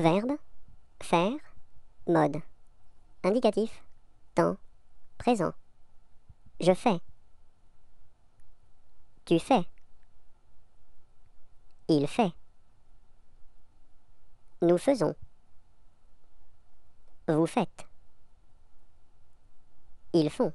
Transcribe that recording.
Verbe, faire, mode. Indicatif, temps, présent. Je fais. Tu fais. Il fait. Nous faisons. Vous faites. Ils font.